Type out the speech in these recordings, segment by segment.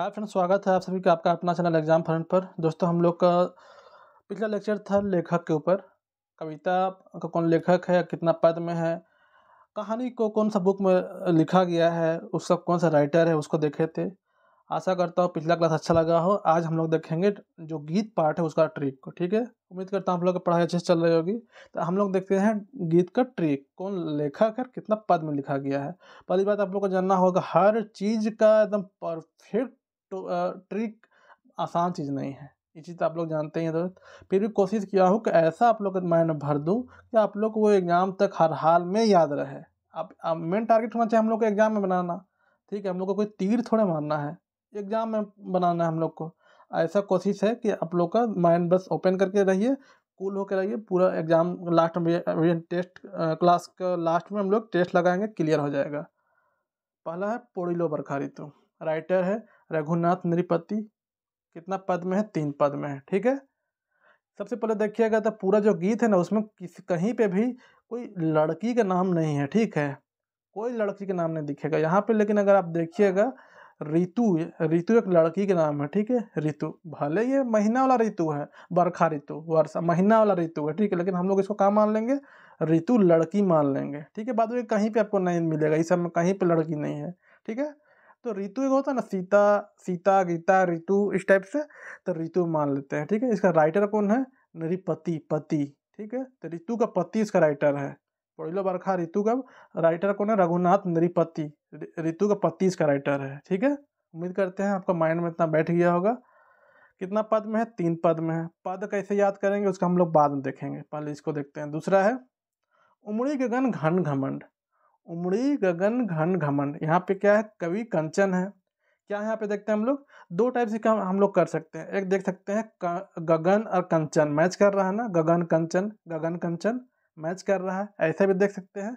hi friends स्वागत है आप सभी का आपका अपना चैनल एग्जाम फ्रंट पर दोस्तों हम लोग का पिछला लेक्चर था लेखक के ऊपर कविता का कौन लेखक है कितना पद में है कहानी को कौन सा बुक में लिखा गया है उसका कौन सा राइटर है उसको देखे थे आशा करता हूँ पिछला क्लास अच्छा लगा हो आज हम लोग देखेंगे जो गीत पार्ट है उसका ट्रिक को ठीक है उम्मीद करता हूँ आप लोग की पढ़ाई अच्छे से चल रही होगी तो हम लोग देखते हैं गीत का ट्रिक कौन लेखक है कितना पद में लिखा गया है पहली बात आप लोग को जानना होगा हर चीज़ का एकदम परफेक्ट तो, ट्रिक आसान चीज़ नहीं है ये चीज़ तो आप लोग जानते हैं दोस्त तो फिर भी कोशिश किया हूँ कि ऐसा आप लोग का माइंड भर दूँ कि आप लोग को वो एग्ज़ाम तक हर हाल में याद रहे आप, मेन टारगेट होना चाहिए हम लोग को एग्ज़ाम में बनाना ठीक है हम लोग को कोई तीर थोड़ा मारना है एग्ज़ाम में बनाना है हम लोग को ऐसा कोशिश है कि आप लोग का माइंड बस ओपन करके रहिए कूल होकर रहिए पूरा एग्ज़ाम लास्ट में टेस्ट क्लास का लास्ट में हम लोग टेस्ट लगाएंगे क्लियर हो जाएगा पहला है पोड़िलो बरखारी ऋतु राइटर है रघुनाथ नृपति कितना पद में है तीन पद में है ठीक है सबसे पहले देखिएगा तो पूरा जो गीत है ना उसमें किसी कहीं पे भी कोई लड़की का नाम नहीं है ठीक है कोई लड़की का नाम नहीं दिखेगा यहाँ पे लेकिन अगर आप देखिएगा ऋतु ऋतु एक लड़की का नाम है ठीक है ऋतु भले ये महीना वाला ऋतु है बरखा ऋतु वर्षा महीना वाला ऋतु है ठीक है लेकिन हम लोग इसको कहाँ मान लेंगे ऋतु लड़की मान लेंगे ठीक है बाद में कहीं पे आपको नहीं मिलेगा इस समय कहीं पे लड़की नहीं है ठीक है तो ऋतु एक होता है ना सीता सीता गीता ऋतु इस टाइप से तो ऋतु मान लेते हैं ठीक है इसका राइटर कौन है नृपति पति ठीक है तो ऋतु का पति इसका राइटर है पढ़लो बरखा ऋतु का राइटर कौन है रघुनाथ नृपति ऋतु का पति इसका राइटर है ठीक है उम्मीद करते हैं आपका माइंड में इतना बैठ गया होगा कितना पद में है तीन पद में है पद कैसे याद करेंगे उसका हम लोग बाद में देखेंगे पहले इसको देखते हैं दूसरा है उमड़ी के गन घन घमंड उमड़ी गगन घन घमंड यहाँ पे क्या है कवि कंचन है क्या यहाँ पे देखते हैं हम लोग दो टाइप से काम हम लोग कर सकते हैं एक देख सकते हैं गगन और कंचन मैच कर रहा है ना गगन कंचन गगन कंचन मैच कर रहा है ऐसे भी देख सकते हैं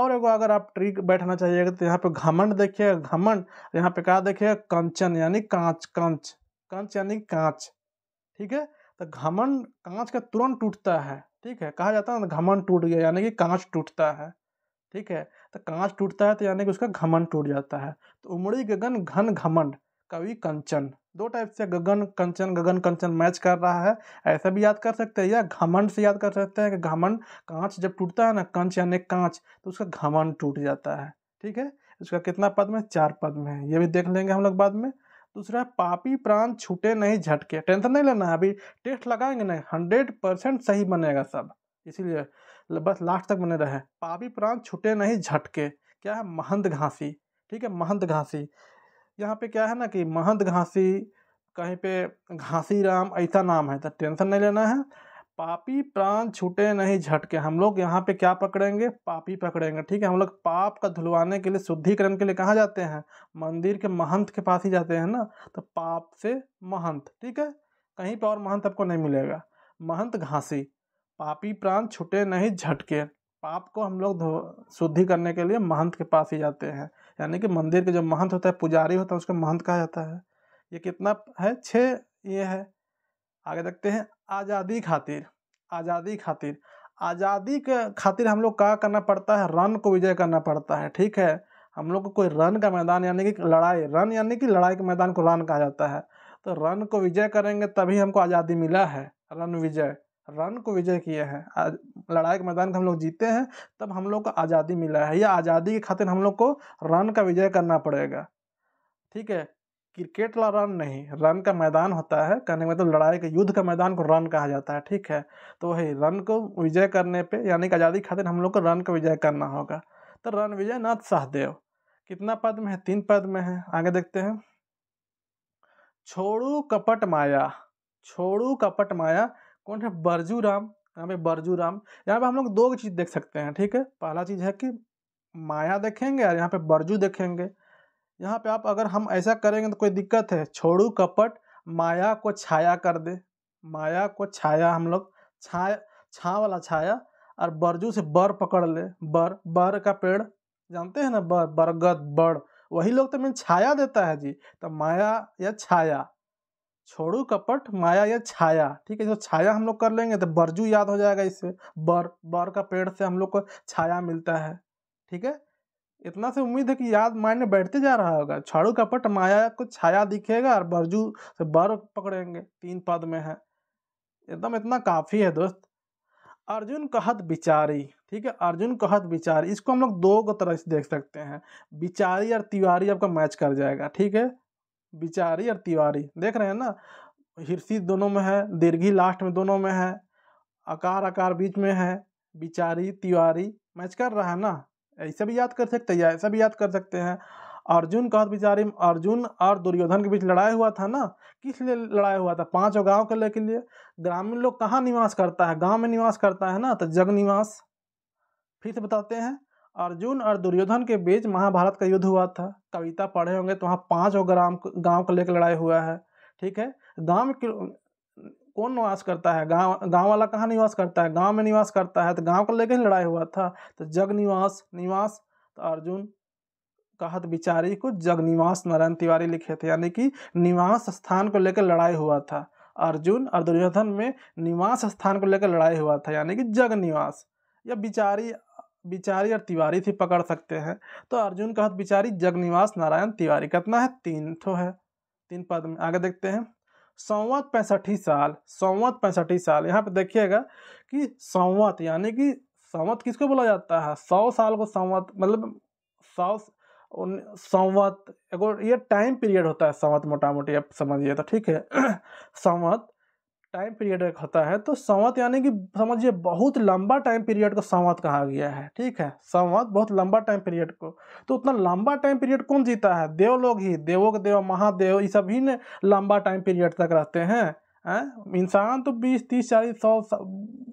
और एक अगर आप ट्रिक बैठना चाहिएगा तो यहाँ पे घमंड देखिए घमंड यहाँ पे क्या देखिएगा कंचन यानी कांच कंच कंच यानी कांच ठीक है तो घमंड कांच का तुरंत टूटता है ठीक है कहा जाता है ना घमंड टूट गया यानी कि कांच टूटता है ठीक है तो कांच टूटता है तो यानी कि उसका घमंड टूट जाता है तो उमड़ी गगन घन घमंड कवि कंचन दो टाइप से गगन कंचन गगन कंचन मैच कर रहा है ऐसा भी याद कर सकते हैं या घमंड से याद कर सकते हैं कि घमंड कांच जब टूटता है ना कंच यानी कांच तो उसका घमंड टूट जाता है ठीक है उसका कितना पद में चार पद में है ये भी देख लेंगे हम लोग बाद में दूसरा पापी प्राण छूटे नहीं झटके टेंशन नहीं लेना है अभी टेस्ट लगाएंगे ना हंड्रेड परसेंट सही बनेगा सब इसीलिए बस लास्ट तक बने रहें पापी प्राण छुटे नहीं झटके क्या है महंत घासी ठीक है महंत घासी यहाँ पे क्या है ना कि महंत घासी कहीं पे घासी राम ऐसा नाम है तो टेंशन नहीं लेना है पापी प्राण छूटे नहीं झटके हम लोग यहाँ पे क्या पकड़ेंगे पापी पकड़ेंगे ठीक है हम लोग पाप का धुलवाने के लिए शुद्धिकरण के लिए कहाँ जाते हैं मंदिर के महंत के पास ही जाते हैं ना तो पाप से महंत ठीक है कहीं पर और महंत आपको नहीं मिलेगा महंत घासी पापी प्राण छुटे नहीं झटके पाप को हम लोग शुद्धि करने के लिए महंत के पास ही जाते हैं यानी कि मंदिर के जो महंत होता है पुजारी होता है उसको महंत कहा जाता है ये कितना है छः ये है आगे देखते हैं आज़ादी खातिर आज़ादी खातिर आज़ादी के खातिर हम लोग क्या करना पड़ता है रन को विजय करना पड़ता है ठीक है हम लोग को कोई रन का मैदान यानी कि लड़ाई रन यानी कि लड़ाई के मैदान को रन कहा जाता है तो रन को विजय करेंगे तभी हमको आज़ादी मिला है रन विजय रन को विजय किए हैं लड़ाई के मैदान को हम लोग जीते हैं तब हम लोग को आज़ादी मिला है या आज़ादी की खातिर हम लोग को रन का विजय करना पड़ेगा ठीक है क्रिकेट वाला रन नहीं रन का मैदान होता है कहने का मतलब लड़ाई के युद्ध का मैदान को रन कहा जाता है ठीक है तो वही रन को विजय करने पे यानी कि आज़ादी खातिर हम लोग को रन का विजय करना होगा तो रन विजय नाथ शाहदेव कितना पद में है तीन पद में है आगे देखते हैं छोड़ू कपट माया छोड़ू कपट माया कौन है बरजू राम यहाँ पे बरजू राम यहाँ पे हम लोग दो चीज़ देख सकते हैं ठीक है पहला चीज़ है कि माया देखेंगे और यहाँ पे बरजू देखेंगे यहाँ पे आप अगर हम ऐसा करेंगे तो कोई दिक्कत है छोड़ू कपट माया को छाया कर दे माया को छाया हम लोग छाया छा वाला छाया और बरजू से बर पकड़ ले बर बर का पेड़ जानते हैं ना बर बरगद बड़ वही लोग तो मैंने छाया देता है जी तो माया या छाया छोड़ू कपट माया या छाया ठीक है जो छाया हम लोग कर लेंगे तो बरजू याद हो जाएगा इससे बर बर का पेड़ से हम लोग को छाया मिलता है ठीक है इतना से उम्मीद है कि याद माइंड में बैठते जा रहा होगा छाड़ू कपट माया को छाया दिखेगा और बरजू से बर पकड़ेंगे तीन पद में है एकदम इतना काफ़ी है दोस्त अर्जुन कहत बिचारी ठीक है अर्जुन कहत बिचारी इसको हम लोग दो तरह से देख सकते हैं बिचारी और तिवारी आपका मैच कर जाएगा ठीक है बिचारी और तिवारी देख रहे हैं ना हिरसी दोनों में है दीर्घी लास्ट में दोनों में है आकार आकार बीच में है बिचारी तिवारी मैच कर रहा है ना ऐसे भी याद कर सकते हैं ऐसा भी याद कर सकते हैं अर्जुन कहत बिचारी अर्जुन और दुर्योधन के बीच लड़ाई हुआ था ना किस लिए लड़ाई हुआ था पांचों गांव के के लिए ग्रामीण लोग कहाँ निवास करता है गांव में निवास करता है ना तो जग निवास फिर से बताते हैं अर्जुन और दुर्योधन के बीच महाभारत का युद्ध हुआ था कविता पढ़े होंगे तो वहाँ पाँच ग्राम गांव को लेकर लड़ाई हुआ है ठीक है गांव में कौन निवास करता है गांव गांव वाला कहाँ निवास करता है गांव में निवास करता है तो गांव को लेकर लड़ाई हुआ था तो जग निवास निवास तो अर्जुन कहत बिचारी को जग निवास नारायण तिवारी लिखे थे यानी कि निवास स्थान को लेकर लड़ाई हुआ था अर्जुन और दुर्योधन में निवास स्थान को लेकर लड़ाई हुआ था यानी कि जग निवास या बिचारी बिचारी और तिवारी थी पकड़ सकते हैं तो अर्जुन का बिचारी जगनिवास नारायण तिवारी कितना है तीन तो है तीन पद में आगे देखते हैं संवत पैंसठी साल संवत पैंसठी साल यहाँ पे देखिएगा कि संवत यानी कि संवत किसको बोला जाता है सौ साल को संवत मतलब सौ संवत एगो ये टाइम पीरियड होता है संवत मोटा मोटी आप समझिए तो ठीक है संवत टाइम पीरियड होता है तो संवत यानी कि समझिए बहुत लंबा टाइम पीरियड को संवत कहा गया है ठीक है संवत बहुत लंबा टाइम पीरियड को तो उतना लंबा टाइम पीरियड कौन जीता है देव लोग ही देवों के देव महादेव ये सभी ने लंबा टाइम पीरियड तक रहते हैं इंसान तो बीस तीस चालीस सौ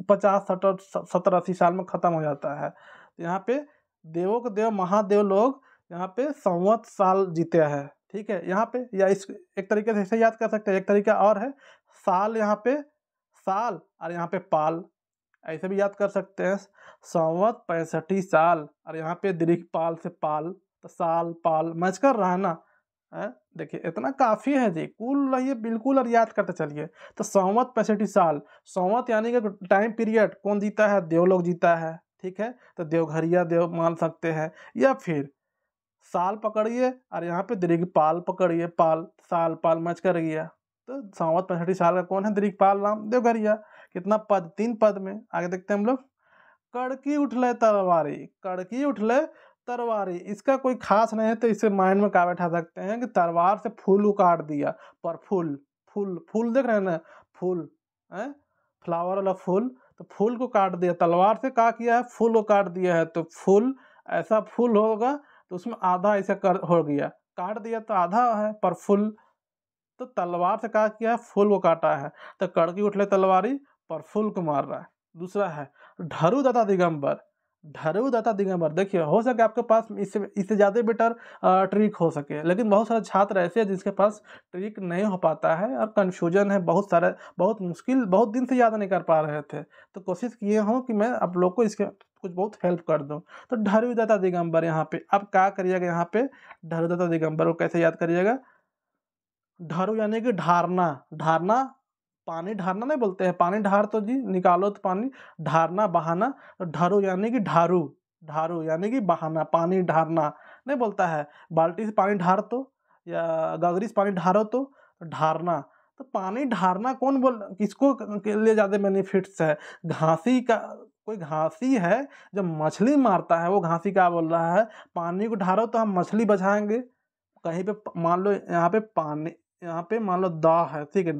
पचास सत्तर सत्तर अस्सी साल में ख़त्म हो जाता है यहाँ पे देवों के देव महादेव लोग यहाँ पे संवत साल जीते हैं ठीक है यहाँ पे या इस एक तरीके से इसे याद कर सकते हैं एक तरीका और है साल यहाँ पे साल और यहाँ पे पाल ऐसे भी याद कर सकते हैं सौवत पैंसठी साल और यहाँ पे दीर्घ पाल से पाल तो साल पाल मैच कर रहा है ना देखिए इतना काफ़ी है जी कुल रहिए बिल्कुल और याद करते चलिए तो सौवत पैंसठी साल सौवत यानी कि टाइम पीरियड कौन जीता है लोग जीता है ठीक है तो देवघरिया देव मान सकते हैं या फिर साल पकड़िए और यहाँ पे दीर्घ पाल पकड़िए पाल साल पाल मच कर गया तो सावत पैंसठ साल का कौन है दिलीपाल राम देवघरिया कितना पद तीन पद में आगे देखते हैं हम लोग कड़की उठले तरवारी कड़की उठले तरवारी इसका कोई खास नहीं है तो इसे माइंड में क्या बैठा सकते हैं कि तरवार से फूल उकाट दिया पर फूल फूल फूल देख रहे हैं ना फूल है फ्लावर वाला फूल तो फूल को काट दिया तलवार से का किया है फूल को काट दिया है तो फूल ऐसा फूल होगा तो उसमें आधा ऐसा कर हो गया काट दिया तो आधा है पर फूल तो तलवार से कहा किया है फूल को काटा है तो कड़की उठले तलवारी पर फूल को मार रहा है दूसरा है ढरू दत्ता दिगंबर ढरू दत्ता दिगंबर देखिए हो सके आपके पास इससे इससे ज़्यादा बेटर ट्रिक हो सके लेकिन बहुत सारे छात्र ऐसे हैं जिसके पास ट्रिक नहीं हो पाता है और कन्फ्यूजन है बहुत सारे बहुत मुश्किल बहुत दिन से याद नहीं कर पा रहे थे तो कोशिश किए हों कि मैं आप लोग को इसके कुछ बहुत हेल्प कर दूँ तो ढरू दत्ता दिगंबर यहाँ पर अब क्या करिएगा यहाँ पर ढरू दत्ता दिगंबर को कैसे याद करिएगा ढारो यानी कि ढारना ढारना पानी ढारना नहीं बोलते हैं पानी ढार तो जी निकालो तो पानी ढारना बहाना ढारो यानी कि ढारू ढारू यानी कि बहाना पानी ढारना नहीं बोलता है बाल्टी से पानी ढार तो या गगरी से पानी ढारो तो, तो ढारना तो पानी ढारना कौन बोल किसको के लिए ज़्यादा बेनिफिट्स है घासी का कोई घासी है जब मछली मारता है वो घासी क्या बोल रहा है पानी को ढारो तो हम मछली बचाएंगे कहीं पे मान लो यहाँ पे पानी यहाँ पे मान लो दाह है ठीक है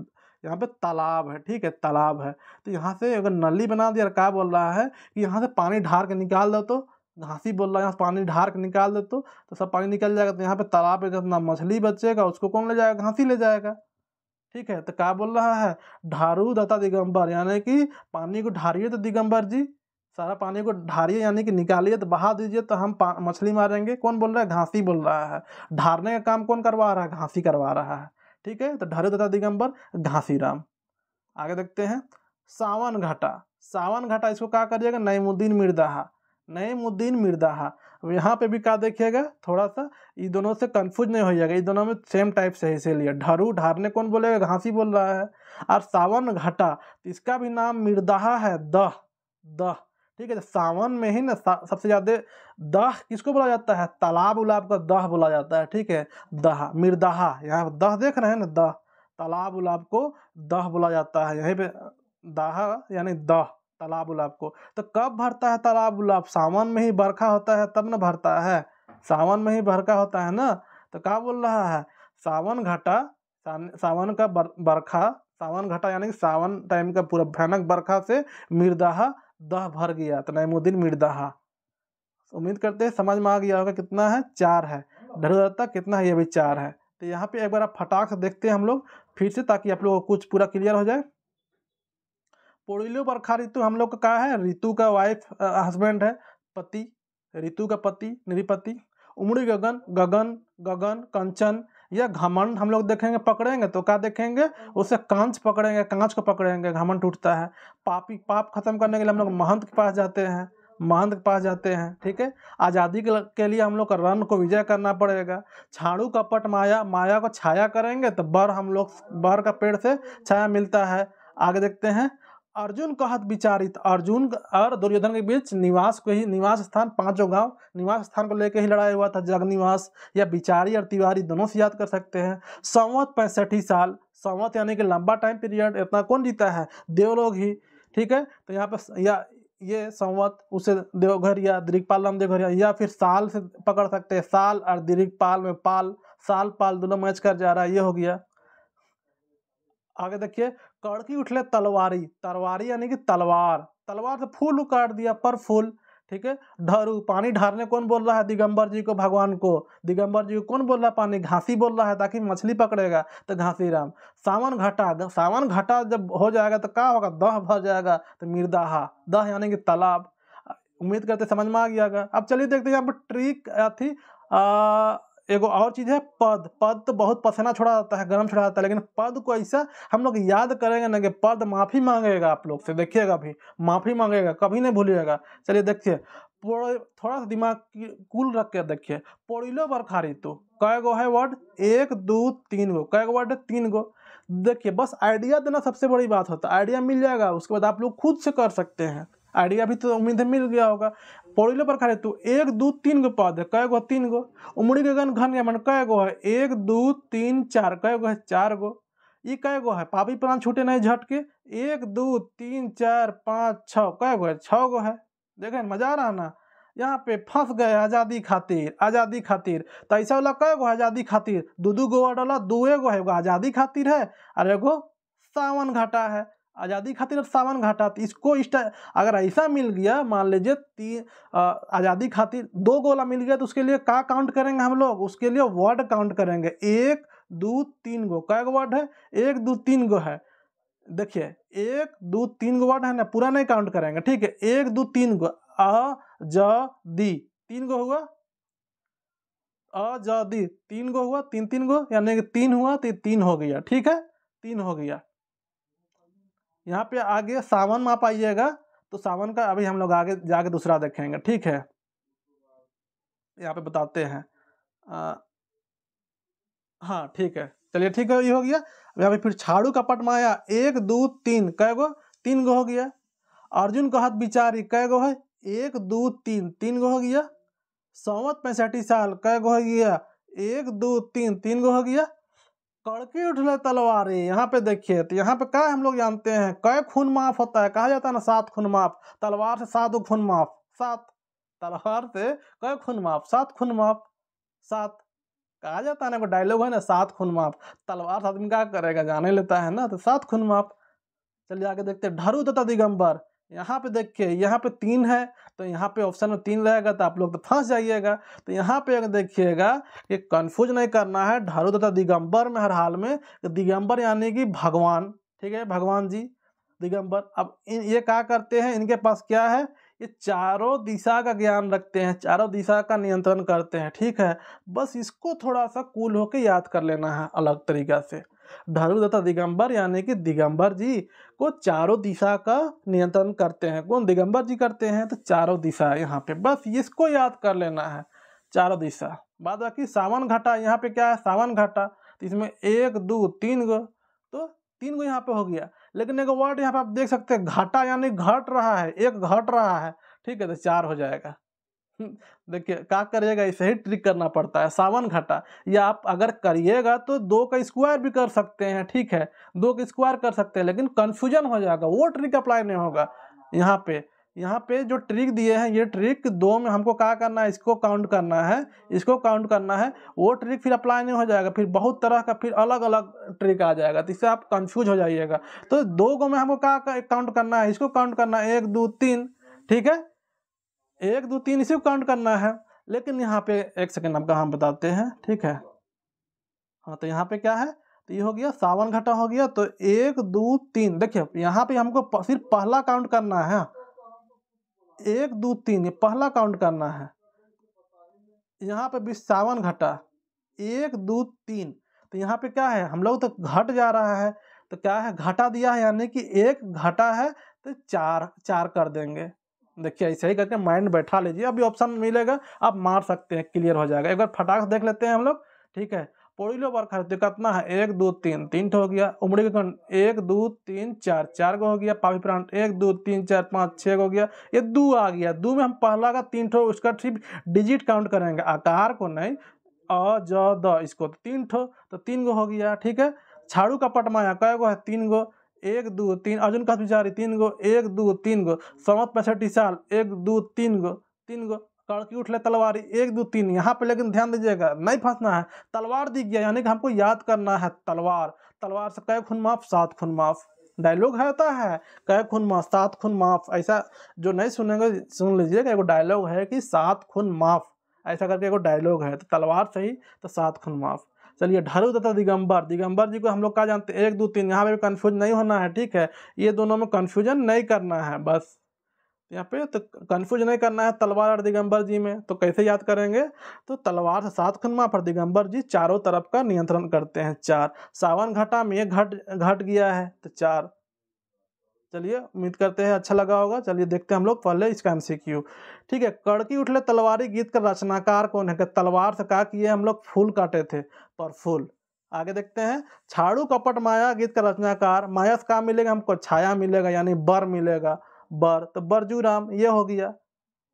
यहाँ पे तालाब है ठीक है तालाब है तो यहाँ से अगर नली बना दिया क्या बोल रहा है कि यहाँ से पानी ढार के निकाल दो तो घासी बोल रहा है यहाँ से पानी ढार के निकाल दो तो, तो सब पानी निकल जाएगा तो यहाँ पे तालाब पे ना मछली बचेगा उसको कौन ले जाएगा घासी ले जाएगा ठीक है तो क्या बोल रहा है ढारू दत्ता दिगंबर यानी कि पानी को ढारिए तो दिगंबर जी सारा पानी को ढारिए यानी कि निकालिए तो बहा दीजिए तो हम मछली मारेंगे कौन बोल रहा है घासी बोल रहा है ढारने का काम कौन करवा रहा है घासी करवा रहा है ठीक है तो ढारू तथा दिगंबर राम आगे देखते हैं सावन घाटा सावन घाटा इसको क्या करिएगा नईमुद्दीन मिर्दाहा नईमुद्दीन मिर्दाहा अब यहाँ पे भी क्या देखिएगा थोड़ा सा ये दोनों से कंफ्यूज नहीं होइएगा ये दोनों में सेम टाइप से है इसीलिए ढरू ढारने कौन बोलेगा घासी बोल रहा है और सावन घाटा तो इसका भी नाम मिर्दाहा है दह दह ठीक है तो सावन में ही ना सबसे ज़्यादा दह किसको बोला जाता है तालाब उलाब का दह बोला जाता है ठीक है दहा मृदहा यहाँ पर दह देख रहे हैं ना दह तालाब उलाब को दह बोला जाता है यहीं पे दह यानी दह तालाब उलाब को तो कब भरता है तालाब उलाब सावन में ही बरखा होता है तब ना भरता है सावन में ही बरखा होता है ना तो क्या बोल रहा है सावन घटा सावन का बरखा सावन घटा यानी सावन टाइम का पूरा भयानक बरखा से मृदहा दह भर गया तो तनैमुद्दीन मिर्दहा उम्मीद करते हैं समझ में आ गया होगा कितना है चार है ढरुदत्ता कितना है ये भी चार है तो यहाँ पे एक बार आप फटाक से देखते हैं हम लोग फिर से ताकि आप लोग कुछ पूरा क्लियर हो जाए पोड़िलो बरखा ऋतु हम लोग का है ऋतु का वाइफ हस्बैंड है पति ऋतु का पति निधिपति उमड़ी गगन गगन गगन कंचन या घमंड हम लोग देखेंगे पकड़ेंगे तो क्या देखेंगे उसे कांच पकड़ेंगे कांच को पकड़ेंगे घमंड टूटता है पापी पाप खत्म करने के लिए हम लोग महंत के पास जाते हैं महंत के पास जाते हैं ठीक है आज़ादी के लिए हम लोग का रन को विजय करना पड़ेगा छाड़ू का पट माया माया को छाया करेंगे तो बर हम लोग बर का पेड़ से छाया मिलता है आगे देखते हैं अर्जुन कहत विचारित अर्जुन और दुर्योधन के बीच निवास को ही निवास स्थान पांचों गांव निवास स्थान को लेकर ही लड़ाई हुआ था जग निवास या बिचारी और तिवारी दोनों से याद कर सकते हैं संवत पैंसठी साल संवत यानी कि लंबा टाइम पीरियड इतना कौन जीता है देवलोग ही ठीक है तो यहाँ पे या ये संवत उसे देवघर या दिरिकपाल राम देवघर या फिर साल से पकड़ सकते हैं साल और दीर्घपाल में पाल साल पाल दोनों मैच कर जा रहा है ये हो गया आगे देखिए कड़की उठले तलवारी तलवारी यानी कि तलवार तलवार से फूल उकाट दिया पर फूल ठीक है ढरू पानी ढारने कौन बोल रहा है दिगंबर जी को भगवान को दिगंबर जी को कौन बोल रहा है पानी घासी बोल रहा है ताकि मछली पकड़ेगा तो घासी राम सावन घटा सावन घटा जब हो जाएगा तो क्या होगा दह भर जाएगा तो मिर्दाहा दह यानी कि तालाब उम्मीद करते समझ में आ गया अब चलिए देखते हैं यहाँ पर ट्रिक थी एगो और चीज़ है पद पद तो बहुत पसीना छोड़ा जाता है गर्म छोड़ा जाता है लेकिन पद को ऐसा हम लोग याद करेंगे ना कि पद माफ़ी मांगेगा आप लोग से देखिएगा अभी माफ़ी मांगेगा कभी नहीं भूलिएगा चलिए देखिए थोड़ा सा दिमाग कुल रख के देखिए पोड़िलो बरखारी तो कै गो है वर्ड एक दो तीन गो कै गो वर्ड है तीन गो देखिए बस आइडिया देना सबसे बड़ी बात होता है आइडिया मिल जाएगा उसके बाद आप लोग खुद से कर सकते हैं आइडिया भी तो उम्मीद है मिल गया होगा पौड़िलो पर खाली तू एक दो तीन गो पद है कय गो तीन गो उमड़ी के गन घन मन कै गो है एक दो तीन चार कै गो है चार गो ये कै गो है पापी प्राण छूटे नहीं झटके एक दो तीन चार पाँच छ कै गो है छः गो है देखे मजा आ रहा ना यहाँ पे फंस गए आज़ादी खातिर आज़ादी खातिर तो ऐसा वाला कै गो है आज़ादी खातिर दो दो गो वाला दो गो है एगो आज़ादी खातिर है और एगो सावन घाटा है आज़ादी खातिर अब सावन घाटा इसको इस अगर ऐसा मिल गया मान लीजिए तीन आज़ादी खातिर दो गोला मिल गया तो उसके लिए का काउंट करेंगे हम लोग उसके लिए वर्ड काउंट करेंगे एक दो तीन गो गो वर्ड है एक दो तीन गो है देखिए एक दो तीन गो वर्ड है ना पूरा नहीं काउंट करेंगे ठीक है एक दो तीन गो अ ज दी तीन गो हुआ अ ज दी तीन गो हुआ तीन तीन गो यानी कि तीन हुआ तो तीन हो गया ठीक है तीन हो गया यहाँ पे आगे सावन माप आइएगा तो सावन का अभी हम लोग आगे जाके दूसरा देखेंगे ठीक है यहाँ पे बताते हैं आ, हाँ ठीक है चलिए ठीक है ये हो गया अब यहाँ पे फिर झाड़ू का पट एक दो तीन कै गो तीन गो हो गया अर्जुन का हाथ बिचारी कै गो है एक दो तीन तीन गो हो गया सौवत पैंसठी साल कै गो हो गया एक दो तीन तीन गो हो गया कड़की उठले तलवारी यहाँ पे देखिए तो यहाँ पे क्या हम लोग जानते हैं कई खून माफ होता है कहा जाता है ना सात खून माफ तलवार से सात खून माफ सात तलवार से कै खून माफ सात खून माफ सात कहा जाता है ना डायलॉग है ना सात खून माफ तलवार आदमी क्या करेगा जाने लेता है ना तो सात खून माफ चलिए आगे देखते ढरू तथा दिगंबर यहाँ पे देखिए यहाँ पे तीन है तो यहाँ पे ऑप्शन में तीन रहेगा तो आप लोग तो फंस जाइएगा तो यहाँ पे अगर देखिएगा कि कन्फ्यूज नहीं करना है ढारू तथा दिगंबर में हर हाल में दिगंबर यानी कि भगवान ठीक है भगवान जी दिगंबर अब इन ये क्या करते हैं इनके पास क्या है ये चारों दिशा का ज्ञान रखते हैं चारों दिशा का नियंत्रण करते हैं ठीक है बस इसको थोड़ा सा कूल होकर याद कर लेना है अलग तरीका से धर्मदत्ता दिगंबर यानी कि दिगंबर जी को चारों दिशा का नियंत्रण करते हैं कौन दिगंबर जी करते हैं तो चारों दिशा यहाँ पे बस इसको याद कर लेना है चारों दिशा बाद बाकी सावन घाटा यहाँ पे क्या है सावन घाटा तो इसमें एक दो तीन गो तो तीन गो यहाँ पे हो गया लेकिन एक वर्ड यहाँ पे आप देख सकते हैं घाटा यानी घट रहा है एक घट रहा है ठीक है तो चार हो जाएगा देखिए क्या करिएगा इसे ही ट्रिक करना पड़ता है सावन घटा या आप अगर करिएगा तो दो का स्क्वायर भी कर सकते हैं ठीक है दो का स्क्वायर कर सकते हैं लेकिन कन्फ्यूजन हो जाएगा वो ट्रिक अप्लाई नहीं होगा यहाँ पे यहाँ पे जो ट्रिक दिए हैं ये ट्रिक दो में हमको क्या करना है इसको काउंट करना है इसको काउंट करना है वो ट्रिक फिर अप्लाई नहीं हो जाएगा फिर बहुत तरह का फिर अलग अलग ट्रिक आ जाएगा तो इससे आप कंफ्यूज हो जाइएगा तो दो गो में हमको क्या काउंट करना है इसको काउंट करना है एक दो तीन ठीक है एक दो तीन को काउंट करना है लेकिन यहाँ पे एक सेकेंड आपका हम बताते हैं ठीक है हाँ तो यहाँ पे क्या है तो ये हो गया सावन घटा हो गया तो एक दो तीन देखिए यहाँ पे हमको सिर्फ पहला काउंट करना है एक दो तीन ये पहला काउंट करना है यहाँ पे भी सावन घटा एक दो तीन तो यहाँ पे क्या है हम लोग तो घट जा रहा है तो क्या है घटा दिया है यानी कि एक घटा है तो चार चार कर देंगे देखिए ऐसे ही करके माइंड बैठा लीजिए अभी ऑप्शन मिलेगा आप मार सकते हैं क्लियर हो जाएगा एक बार फटाख देख लेते हैं हम लोग ठीक है पोड़िलो बार खरीदते कितना है एक दो तीन तीन ठो हो गया उमड़ी कंड एक दो तीन चार चार गो हो गया पापी प्रांत एक दो तीन चार पाँच छः हो गया ये दो आ गया दो में हम पहला का तीन ठो उसका ठीक डिजिट काउंट करेंगे आकार को नहीं अ ज द इसको तो तीन ठो तो तीन गो हो गया ठीक है झाड़ू का पटमाया कै गो है तीन गो एक दो तीन अर्जुन का विचारी तीन गो एक दो तीन गो समत पैंसठ साल एक दो तीन गो तीन गो कड़की उठले तलवारी एक दो तीन यहाँ पे लेकिन ध्यान दीजिएगा नहीं फंसना है तलवार दी गया यानी कि हमको याद करना है तलवार तलवार से कै खून माफ सात खून माफ डायलॉग होता है कै तो खून माफ सात खून माफ ऐसा जो नहीं सुनेंगे सुन लीजिएगा एगो डायलॉग है कि सात खून माफ ऐसा करके एगो डायलॉग है तो तलवार सही तो सात खून माफ चलिए ढारू तथा दिगंबर दिगंबर जी को हम लोग क्या जानते हैं एक दो तीन यहाँ पे भी कन्फ्यूज नहीं होना है ठीक है ये दोनों में कन्फ्यूजन नहीं करना है बस यहाँ पे तो कन्फ्यूज नहीं करना है तलवार और दिगंबर जी में तो कैसे याद करेंगे तो तलवार से सात खनमा पर दिगंबर जी चारों तरफ का नियंत्रण करते हैं चार सावन घटा में ये घट घट गया है तो चार चलिए उम्मीद करते हैं अच्छा लगा होगा चलिए देखते हैं हम लोग पहले इसका एम ठीक है कड़की उठले तलवारी गीत का रचनाकार कौन है तलवार से कहा कि ये हम लोग फूल काटे थे पर फूल आगे देखते हैं छाड़ू कपट माया गीत का रचनाकार माया से कहा मिलेगा हमको छाया मिलेगा यानी बर मिलेगा बर तो बरजू राम ये हो गया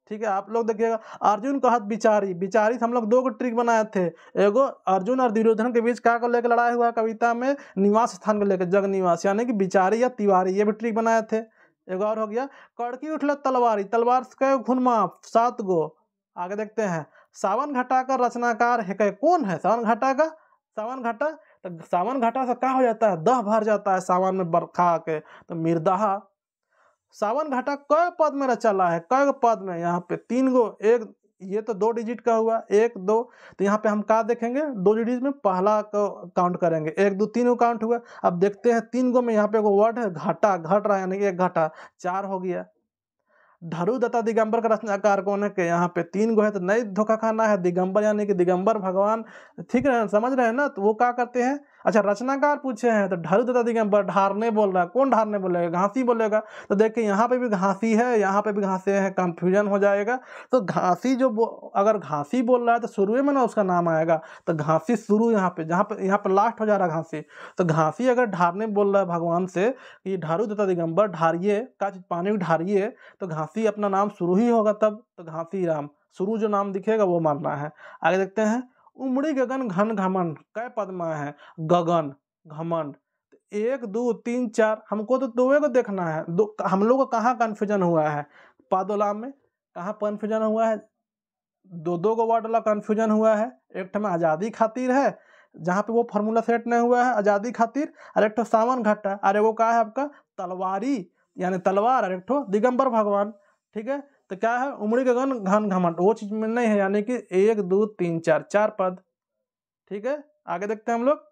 ठीक है आप लोग देखिएगा अर्जुन कहत बिचारी बिचारी हम लोग दो गो ट्रिक बनाए थे एगो अर्जुन और दुर्योधन के बीच क्या को लेकर लड़ाई हुआ कविता में निवास स्थान को लेकर जग निवास यानी कि बिचारी या तिवारी ये भी ट्रिक बनाए थे एगो और हो गया कड़की उठल तलवारी तलवार के घुनमा सात गो आगे देखते हैं सावन घटा का रचनाकार है कह कौन है सावन घटा का सावन घटा तो सावन घटा से क्या हो जाता है दह भर जाता है सावन में बरखा के तो मृदहा सावन घाटा कै पद में रचला है कै पद में यहाँ पे तीन गो एक ये तो दो डिजिट का हुआ एक दो तो यहाँ पे हम का देखेंगे दो डिजिट में पहला को काउंट करेंगे एक दो तीन गो काउंट हुआ अब देखते हैं तीन गो में यहाँ पे वर्ड है घाटा घट रहा है यानी एक घाटा चार हो गया धरु दत्ता दिगंबर का रचनाकार कौन है कि यहाँ पे तीन गो है तो नहीं धोखा खाना है दिगंबर यानी कि दिगंबर भगवान ठीक रहे समझ रहे हैं ना तो वो क्या करते हैं अच्छा रचनाकार पूछे हैं तो ढारू देता दिखे ढारने बोल रहा है कौन ढारने बोलेगा घासी बोलेगा तो देखिए यहाँ पे भी घासी है यहाँ पे भी घासे हैं कंफ्यूजन हो जाएगा तो घासी जो अगर घासी बोल रहा है तो शुरू में ना उसका नाम आएगा तो घासी शुरू यहाँ पे जहाँ पे यहाँ पे लास्ट हो जा रहा है घासी तो घासी अगर ढारने बोल रहा है भगवान से कि ढारू दत्ता दिगंबर ढारिए का पानी ढारिए तो घासी अपना नाम शुरू ही होगा तब तो घासी राम शुरू जो नाम दिखेगा वो मानना है आगे देखते हैं उमड़ी गगन घन घमंड कै पद में है गगन घमंड एक दो तीन चार हमको तो दो को देखना है दो हम लोग का कहाँ कन्फ्यूजन हुआ है पादोला में कहाँ कन्फ्यूजन हुआ है दो दो गो वर्ड वाला कन्फ्यूजन हुआ है एक में आज़ादी खातिर है जहाँ पे वो फॉर्मूला सेट नहीं हुआ है आज़ादी खातिर और एक सावन घट्टा अरे वो कहा है आपका तलवारी यानी तलवार और एक दिगंबर भगवान ठीक है तो क्या है उमड़ी का घन घमंड वो चीज में नहीं है यानी कि एक दो तीन चार चार पद ठीक है आगे देखते हैं हम लोग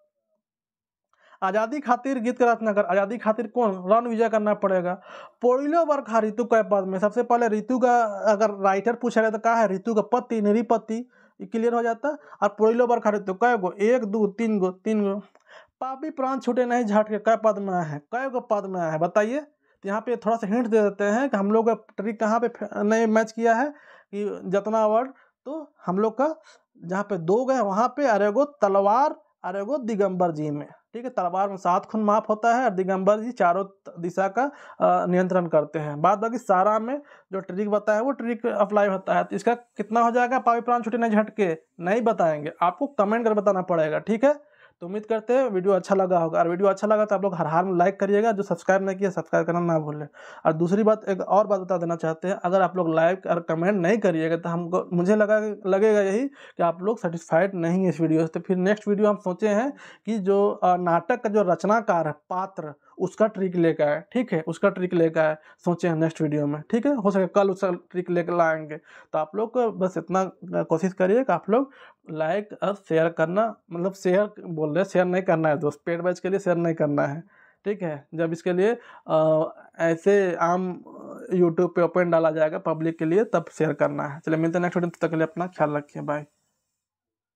आजादी खातिर गीत का रचना कर आजादी खातिर कौन रण विजय करना पड़ेगा पोलो बरखा ऋतु का पद में सबसे पहले ऋतु का अगर राइटर पूछा गया तो क्या है ऋतु का पति निरिपति क्लियर हो जाता है और पोलो बरखा ऋतु कै गो एक दो तीन गो तीन गो पापी प्राण छूटे नहीं झाट के कै पद में आए हैं कै गो पद में आए हैं बताइए यहाँ पे थोड़ा सा हिंट दे देते हैं कि हम लोग का ट्रिक कहाँ पे ने मैच किया है कि जतना वर्ड तो हम लोग का जहाँ पे दो गए वहाँ पे अरेगो तलवार अरेगो दिगंबर जी में ठीक है तलवार में सात खून माफ होता है और दिगंबर जी चारों दिशा का नियंत्रण करते हैं बाद बाकी सारा में जो ट्रिक बताया वो ट्रिक अप्लाई होता है तो इसका कितना हो जाएगा पावी प्राण छुटे नहीं झटके नहीं बताएंगे आपको कमेंट कर बताना पड़ेगा ठीक है तो उम्मीद करते हैं वीडियो अच्छा लगा होगा और वीडियो अच्छा लगा तो आप लोग हर हाल में लाइक करिएगा जो सब्सक्राइब नहीं किया सब्सक्राइब करना ना भूलें और दूसरी बात एक और बात बता देना चाहते हैं अगर आप लोग लाइक और कमेंट नहीं करिएगा तो हमको मुझे लगा लगेगा यही कि आप लोग सेटिस्फाइड नहीं है इस वीडियो से तो फिर नेक्स्ट वीडियो हम सोचे हैं कि जो नाटक का जो रचनाकार है पात्र उसका ट्रिक लेकर आए ठीक है उसका ट्रिक लेकर आए सोचे हैं नेक्स्ट वीडियो में ठीक है हो सके कल उसका ट्रिक लेकर लाएंगे तो आप लोग बस इतना कोशिश करिए कि आप लोग लाइक और शेयर करना मतलब शेयर बोल रहे शेयर नहीं करना है दोस्त पेड बैच के लिए शेयर नहीं करना है ठीक है जब इसके लिए आ, ऐसे आम यूट्यूब पे ओपन डाला जाएगा पब्लिक के लिए तब शेयर करना है चलिए मिलते हैं नेक्स्ट वीडियो तक के लिए अपना ख्याल रखिए बाय